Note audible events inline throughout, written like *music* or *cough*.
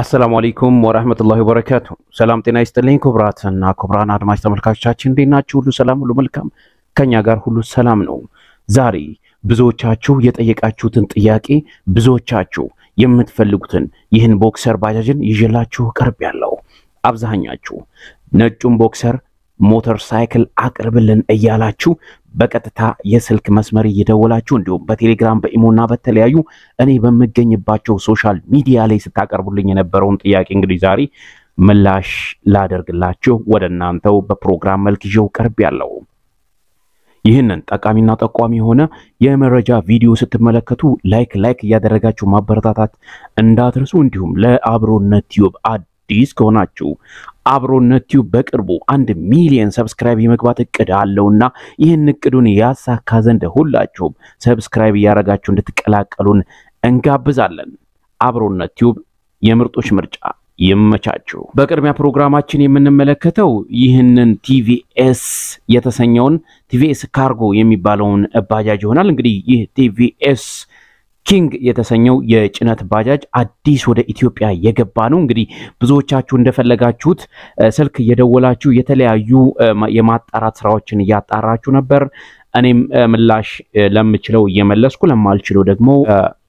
አሰላሙ አለይኩም ወራህመቱላሂ ወበረካቱ። ሰላም ጤና ይስጥልኝ ክቡራትና ክቡራን አድማጭ ተመልካቾቻችን እንዴት ናችሁ? ሁሉ ሰላም፣ ሁሉ መልካም፣ ከኛ ጋር ሁሉ ሰላም ነው። ዛሬ ብዙዎቻችሁ የጠየቃችሁትን ጥያቄ ብዙዎቻችሁ የምትፈልጉትን ይህን ቦክሰር ባጃጅን ይዤላችሁ ያለው አብዛኛችሁ ነጩን ቦክሰር ሞተር ሳይክል አቅርብልን እያላችሁ በቀጥታ የስልክ መስመር እየደወላችሁ እንዲሁም በቴሌግራም በኢሞና በተለያዩ እኔ በምገኝባቸው ሶሻል ሚዲያ ላይ ስታቀርቡልኝ የነበረውን ጥያቄ እንግዲህ ዛሬ ምላሽ ላደርግላችሁ ወደ እናንተው በፕሮግራም መልክ ይዤው ቀርብ ያለው ይህንን ጠቃሚና ጠቋሚ የሆነ የመረጃ ቪዲዮ ስትመለከቱ ላይክ ላይክ እያደረጋችሁ ማበረታታት እንዳትረሱ። እንዲሁም ለአብሮነት ዩብ አዲስ ከሆናችሁ አብሮነት ቲዩብ በቅርቡ አንድ ሚሊየን ሰብስክራይብ የመግባት እቅድ አለውና ይህን እቅዱን ያሳካ ዘንድ ሁላችሁም ሰብስክራይብ እያደረጋችሁ እንድትቀላቀሉን እንጋብዛለን። አብሮነት ቲዩብ የምርጦች ምርጫ ይመቻችሁ። በቅድሚያ ፕሮግራማችን የምንመለከተው ይህንን ቲቪኤስ የተሰኘውን ቲቪኤስ ካርጎ የሚባለውን ባጃጅ ይሆናል። እንግዲህ ይህ ቲቪኤስ ኪንግ የተሰኘው የጭነት ባጃጅ አዲስ ወደ ኢትዮጵያ የገባ ነው። እንግዲህ ብዙዎቻችሁ እንደፈለጋችሁት ስልክ እየደወላችሁ የተለያዩ የማጣራት ስራዎችን እያጣራችሁ ነበር። እኔም ምላሽ ለምችለው እየመለስኩ ለማልችለው ደግሞ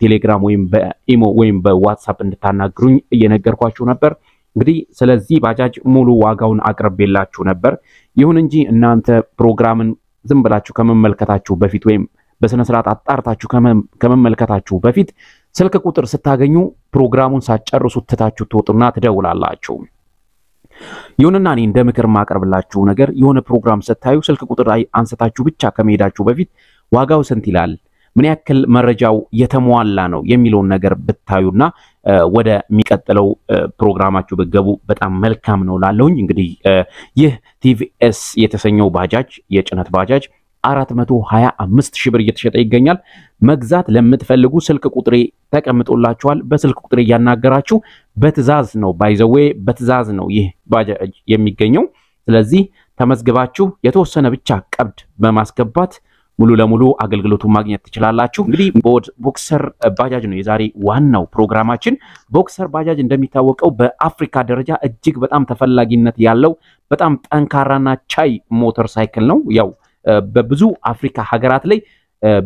ቴሌግራም ወይም በኢሞ ወይም በዋትሳፕ እንድታናግሩኝ እየነገርኳችሁ ነበር። እንግዲህ ስለዚህ ባጃጅ ሙሉ ዋጋውን አቅርቤላችሁ ነበር። ይሁን እንጂ እናንተ ፕሮግራምን ዝም ብላችሁ ከመመልከታችሁ በፊት ወይም በስነ ስርዓት አጣርታችሁ ከመመልከታችሁ በፊት ስልክ ቁጥር ስታገኙ ፕሮግራሙን ሳትጨርሱ ትታችሁ ትወጡና ትደውላላችሁ። ይሁንና እኔ እንደ ምክር ማቀርብላችሁ ነገር የሆነ ፕሮግራም ስታዩ ስልክ ቁጥር አንስታችሁ ብቻ ከመሄዳችሁ በፊት ዋጋው ስንት ይላል፣ ምን ያክል መረጃው የተሟላ ነው የሚለውን ነገር ብታዩና ወደሚቀጥለው ፕሮግራማችሁ ብገቡ በጣም መልካም ነው ላለሁኝ። እንግዲህ ይህ ቲቪኤስ የተሰኘው ባጃጅ የጭነት ባጃጅ 425 ሺህ ብር እየተሸጠ ይገኛል። መግዛት ለምትፈልጉ ስልክ ቁጥሬ ተቀምጦላችኋል። በስልክ ቁጥሬ እያናገራችሁ በትዕዛዝ ነው፣ ባይዘዌ በትዕዛዝ ነው ይህ ባጃጅ የሚገኘው። ስለዚህ ተመዝግባችሁ የተወሰነ ብቻ ቀብድ በማስገባት ሙሉ ለሙሉ አገልግሎቱን ማግኘት ትችላላችሁ። እንግዲህ ቦክሰር ባጃጅ ነው የዛሬ ዋናው ፕሮግራማችን። ቦክሰር ባጃጅ እንደሚታወቀው በአፍሪካ ደረጃ እጅግ በጣም ተፈላጊነት ያለው በጣም ጠንካራና ቻይ ሞተር ሳይክል ነው። ያው በብዙ አፍሪካ ሀገራት ላይ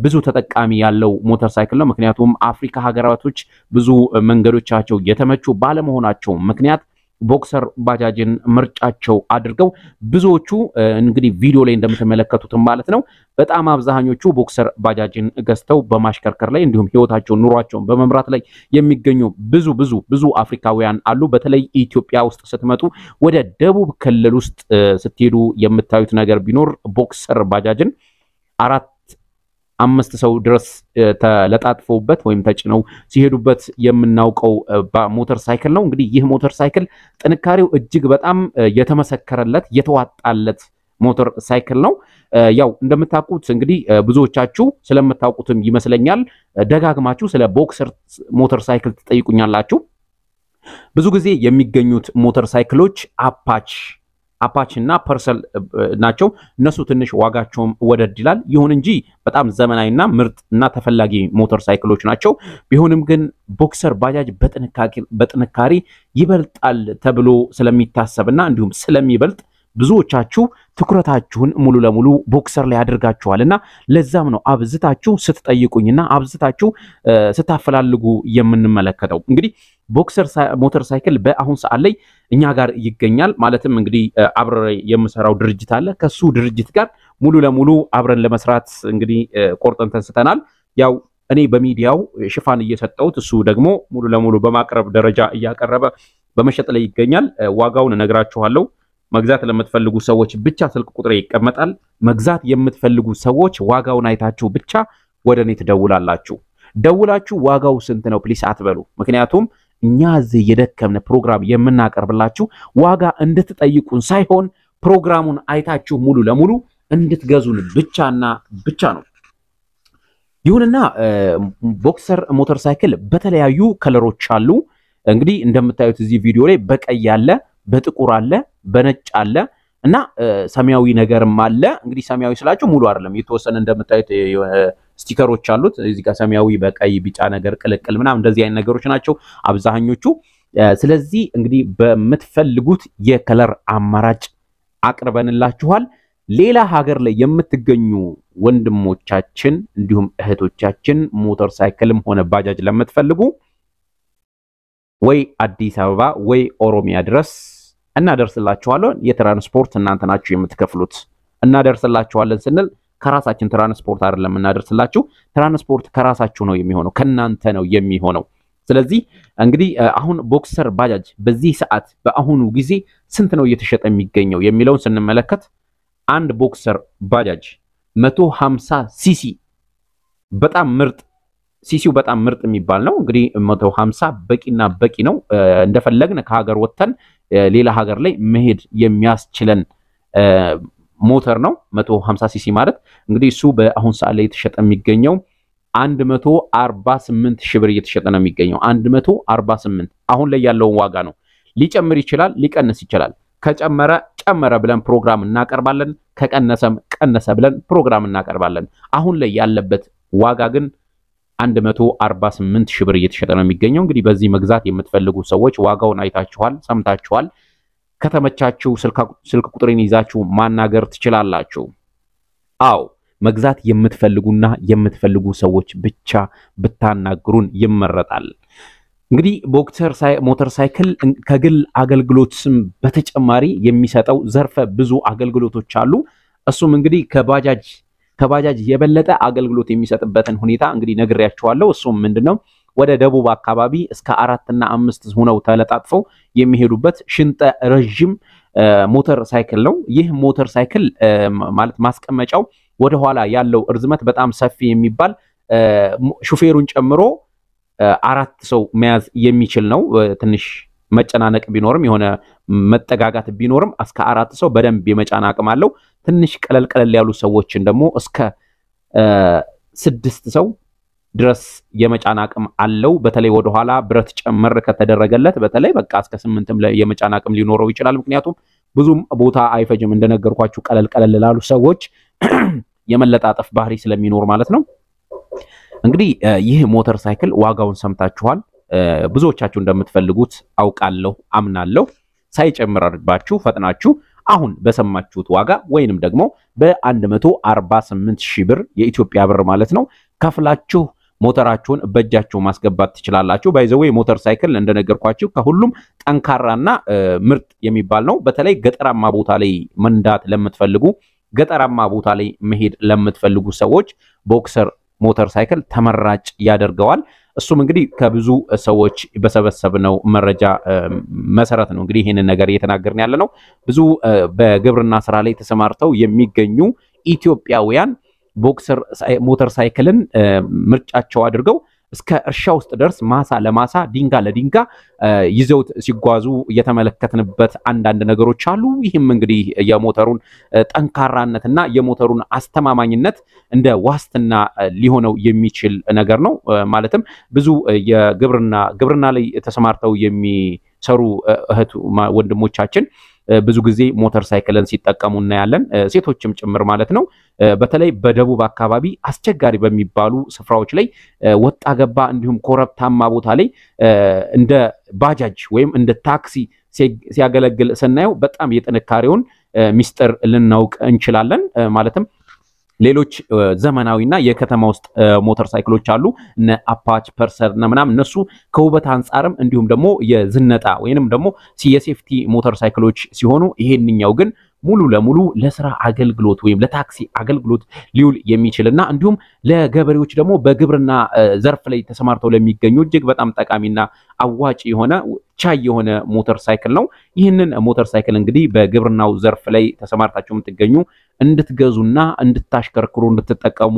ብዙ ተጠቃሚ ያለው ሞተር ሳይክል ነው። ምክንያቱም አፍሪካ ሀገራቶች ብዙ መንገዶቻቸው የተመቹ ባለመሆናቸው ምክንያት ቦክሰር ባጃጅን ምርጫቸው አድርገው ብዙዎቹ እንግዲህ ቪዲዮ ላይ እንደምትመለከቱትም ማለት ነው በጣም አብዛኞቹ ቦክሰር ባጃጅን ገዝተው በማሽከርከር ላይ እንዲሁም ህይወታቸውን ኑሯቸውን በመምራት ላይ የሚገኙ ብዙ ብዙ ብዙ አፍሪካውያን አሉ። በተለይ ኢትዮጵያ ውስጥ ስትመጡ ወደ ደቡብ ክልል ውስጥ ስትሄዱ የምታዩት ነገር ቢኖር ቦክሰር ባጃጅን አራት አምስት ሰው ድረስ ተለጣጥፈውበት ወይም ተጭነው ሲሄዱበት የምናውቀው ሞተር ሳይክል ነው። እንግዲህ ይህ ሞተር ሳይክል ጥንካሬው እጅግ በጣም የተመሰከረለት የተዋጣለት ሞተር ሳይክል ነው። ያው እንደምታውቁት እንግዲህ ብዙዎቻችሁ ስለምታውቁትም ይመስለኛል ደጋግማችሁ ስለ ቦክሰር ሞተር ሳይክል ትጠይቁኛላችሁ። ብዙ ጊዜ የሚገኙት ሞተር ሳይክሎች አፓች አፓች እና ፐርሰል ናቸው። እነሱ ትንሽ ዋጋቸውም ወደድ ይላል። ይሁን እንጂ በጣም ዘመናዊና ምርጥ እና ተፈላጊ ሞተር ሳይክሎች ናቸው። ቢሆንም ግን ቦክሰር ባጃጅ በጥንካሬ ይበልጣል ተብሎ ስለሚታሰብና እንዲሁም ስለሚበልጥ ብዙዎቻችሁ ትኩረታችሁን ሙሉ ለሙሉ ቦክሰር ላይ ያደርጋችኋል እና ለዛም ነው አብዝታችሁ ስትጠይቁኝና አብዝታችሁ ስታፈላልጉ የምንመለከተው። እንግዲህ ቦክሰር ሞተር ሳይክል በአሁን ሰዓት ላይ እኛ ጋር ይገኛል። ማለትም እንግዲህ አብረ የምሰራው ድርጅት አለ። ከሱ ድርጅት ጋር ሙሉ ለሙሉ አብረን ለመስራት እንግዲህ ቆርጠን ተንስተናል። ያው እኔ በሚዲያው ሽፋን እየሰጠሁት እሱ ደግሞ ሙሉ ለሙሉ በማቅረብ ደረጃ እያቀረበ በመሸጥ ላይ ይገኛል። ዋጋውን እነግራችኋለሁ። መግዛት ለምትፈልጉ ሰዎች ብቻ ስልክ ቁጥር ይቀመጣል። መግዛት የምትፈልጉ ሰዎች ዋጋውን አይታችሁ ብቻ ወደ እኔ ትደውላላችሁ። ደውላችሁ ዋጋው ስንት ነው ፕሊስ አትበሉ። ምክንያቱም እኛ እዚህ የደከምነ ፕሮግራም የምናቀርብላችሁ ዋጋ እንድትጠይቁን ሳይሆን ፕሮግራሙን አይታችሁ ሙሉ ለሙሉ እንድትገዙን ብቻና ብቻ ነው። ይሁንና ቦክሰር ሞተር ሳይክል በተለያዩ ከለሮች አሉ። እንግዲህ እንደምታዩት እዚህ ቪዲዮ ላይ በቀይ አለ፣ በጥቁር አለ፣ በነጭ አለ እና ሰማያዊ ነገርም አለ። እንግዲህ ሰማያዊ ስላችሁ ሙሉ አይደለም፣ የተወሰነ እንደምታዩት ስቲከሮች አሉት። እዚህ ጋር ሰማያዊ በቀይ ቢጫ ነገር ቅልቅል ምናምን እንደዚህ አይነት ነገሮች ናቸው አብዛኞቹ። ስለዚህ እንግዲህ በምትፈልጉት የከለር አማራጭ አቅርበንላችኋል። ሌላ ሀገር ላይ የምትገኙ ወንድሞቻችን እንዲሁም እህቶቻችን ሞተር ሳይክልም ሆነ ባጃጅ ለምትፈልጉ ወይ አዲስ አበባ ወይ ኦሮሚያ ድረስ እናደርስላችኋለን። የትራንስፖርት እናንተ ናችሁ የምትከፍሉት። እናደርስላችኋለን ስንል ከራሳችን ትራንስፖርት አይደለም እናደርስላችሁ። ትራንስፖርት ከራሳችሁ ነው የሚሆነው፣ ከናንተ ነው የሚሆነው። ስለዚህ እንግዲህ አሁን ቦክሰር ባጃጅ በዚህ ሰዓት በአሁኑ ጊዜ ስንት ነው እየተሸጠ የሚገኘው የሚለውን ስንመለከት አንድ ቦክሰር ባጃጅ 150 ሲሲ በጣም ምርጥ ሲሲው በጣም ምርጥ የሚባል ነው። እንግዲህ 150 በቂና በቂ ነው። እንደፈለግን ከሀገር ወጥተን ሌላ ሀገር ላይ መሄድ የሚያስችለን ሞተር ነው 150 ሲሲ ማለት እንግዲህ እሱ በአሁን ሰዓት ላይ የተሸጠ የሚገኘው 148 ሺህ ብር እየተሸጠ ነው የሚገኘው 148 አሁን ላይ ያለውን ዋጋ ነው። ሊጨምር ይችላል፣ ሊቀንስ ይችላል። ከጨመረ ጨመረ ብለን ፕሮግራም እናቀርባለን። ከቀነሰም ቀነሰ ብለን ፕሮግራም እናቀርባለን። አሁን ላይ ያለበት ዋጋ ግን 148 ሺህ ብር እየተሸጠ ነው የሚገኘው። እንግዲህ በዚህ መግዛት የምትፈልጉ ሰዎች ዋጋውን አይታችኋል፣ ሰምታችኋል። ከተመቻችሁ ስልክ ቁጥሬን ይዛችሁ ማናገር ትችላላችሁ። አዎ መግዛት የምትፈልጉና የምትፈልጉ ሰዎች ብቻ ብታናግሩን ይመረጣል። እንግዲህ ቦክሰር ሞተር ሳይክል ከግል አገልግሎት ስም በተጨማሪ የሚሰጠው ዘርፈ ብዙ አገልግሎቶች አሉ። እሱም እንግዲህ ከባጃጅ ከባጃጅ የበለጠ አገልግሎት የሚሰጥበትን ሁኔታ እንግዲህ ነግሬያችኋለሁ። እሱም ምንድን ነው? ወደ ደቡብ አካባቢ እስከ አራት እና አምስት ሆነው ተለጣጥፈው የሚሄዱበት ሽንጠ ረዥም ሞተር ሳይክል ነው። ይህ ሞተር ሳይክል ማለት ማስቀመጫው ወደኋላ ያለው እርዝመት በጣም ሰፊ የሚባል ሹፌሩን ጨምሮ አራት ሰው መያዝ የሚችል ነው። ትንሽ መጨናነቅ ቢኖርም የሆነ መጠጋጋት ቢኖርም እስከ አራት ሰው በደንብ የመጫን አቅም አለው። ትንሽ ቀለል ቀለል ያሉ ሰዎችን ደግሞ እስከ ስድስት ሰው ድረስ የመጫን አቅም አለው። በተለይ ወደኋላ ብረት ጨመር ከተደረገለት በተለይ በቃ እስከ ስምንትም የመጫን አቅም ሊኖረው ይችላል። ምክንያቱም ብዙም ቦታ አይፈጅም። እንደነገርኳችሁ ቀለል ቀለል ላሉ ሰዎች *clears throat* የመለጣጠፍ ባህሪ ስለሚኖር ማለት ነው። እንግዲህ ይህ ሞተር ሳይክል ዋጋውን ሰምታችኋል። ብዙዎቻችሁ እንደምትፈልጉት አውቃለሁ፣ አምናለሁ። ሳይጨምርባችሁ ፈጥናችሁ አሁን በሰማችሁት ዋጋ ወይንም ደግሞ በ148 ሺህ ብር የኢትዮጵያ ብር ማለት ነው ከፍላችሁ ሞተራችሁን በእጃችሁ ማስገባት ትችላላችሁ። ባይዘዌ ሞተር ሳይክል እንደነገርኳችሁ ከሁሉም ጠንካራና ምርጥ የሚባል ነው። በተለይ ገጠራማ ቦታ ላይ መንዳት ለምትፈልጉ፣ ገጠራማ ቦታ ላይ መሄድ ለምትፈልጉ ሰዎች ቦክሰር ሞተር ሳይክል ተመራጭ ያደርገዋል። እሱም እንግዲህ ከብዙ ሰዎች በሰበሰብነው መረጃ መሰረት ነው እንግዲህ ይህንን ነገር እየተናገርን ያለ ነው። ብዙ በግብርና ስራ ላይ ተሰማርተው የሚገኙ ኢትዮጵያውያን ቦክሰር ሞተር ሳይክልን ምርጫቸው አድርገው እስከ እርሻ ውስጥ ደርስ ማሳ ለማሳ ድንጋይ ለድንጋ ይዘውት ሲጓዙ እየተመለከትንበት አንዳንድ ነገሮች አሉ። ይህም እንግዲህ የሞተሩን ጠንካራነትና የሞተሩን አስተማማኝነት እንደ ዋስትና ሊሆነው የሚችል ነገር ነው። ማለትም ብዙ የግብርና ግብርና ላይ ተሰማርተው የሚ የሚሰሩ እህት ወንድሞቻችን ብዙ ጊዜ ሞተር ሳይክልን ሲጠቀሙ እናያለን፣ ሴቶችም ጭምር ማለት ነው። በተለይ በደቡብ አካባቢ አስቸጋሪ በሚባሉ ስፍራዎች ላይ ወጣ ገባ፣ እንዲሁም ኮረብታማ ቦታ ላይ እንደ ባጃጅ ወይም እንደ ታክሲ ሲያገለግል ስናየው በጣም የጥንካሬውን ሚስጥር ልናውቅ እንችላለን ማለትም ሌሎች ዘመናዊና የከተማ ውስጥ ሞተር ሳይክሎች አሉ እነ አፓች ፐርሰር እና ምናምን እነሱ ከውበት አንጻርም እንዲሁም ደግሞ የዝነጣ ወይንም ደግሞ የሴፍቲ ሞተር ሳይክሎች ሲሆኑ ይሄንኛው ግን ሙሉ ለሙሉ ለስራ አገልግሎት ወይም ለታክሲ አገልግሎት ሊውል የሚችልና እንዲሁም ለገበሬዎች ደግሞ በግብርና ዘርፍ ላይ ተሰማርተው ለሚገኙ እጅግ በጣም ጠቃሚና አዋጭ የሆነ ቻይ የሆነ ሞተር ሳይክል ነው። ይህንን ሞተር ሳይክል እንግዲህ በግብርናው ዘርፍ ላይ ተሰማርታችሁ የምትገኙ እንድትገዙና እንድታሽከርክሩ እንድትጠቀሙ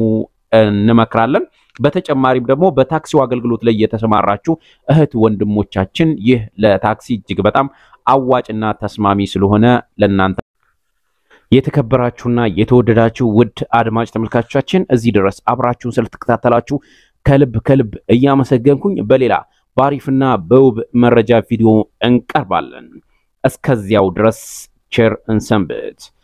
እንመክራለን። በተጨማሪም ደግሞ በታክሲው አገልግሎት ላይ የተሰማራችሁ እህት ወንድሞቻችን ይህ ለታክሲ እጅግ በጣም አዋጭና ተስማሚ ስለሆነ ለእናንተ የተከበራችሁና የተወደዳችሁ ውድ አድማጭ ተመልካቾቻችን እዚህ ድረስ አብራችሁን ስለተከታተላችሁ ከልብ ከልብ እያመሰገንኩኝ በሌላ በአሪፍና በውብ መረጃ ቪዲዮ እንቀርባለን። እስከዚያው ድረስ ቸር እንሰንብት።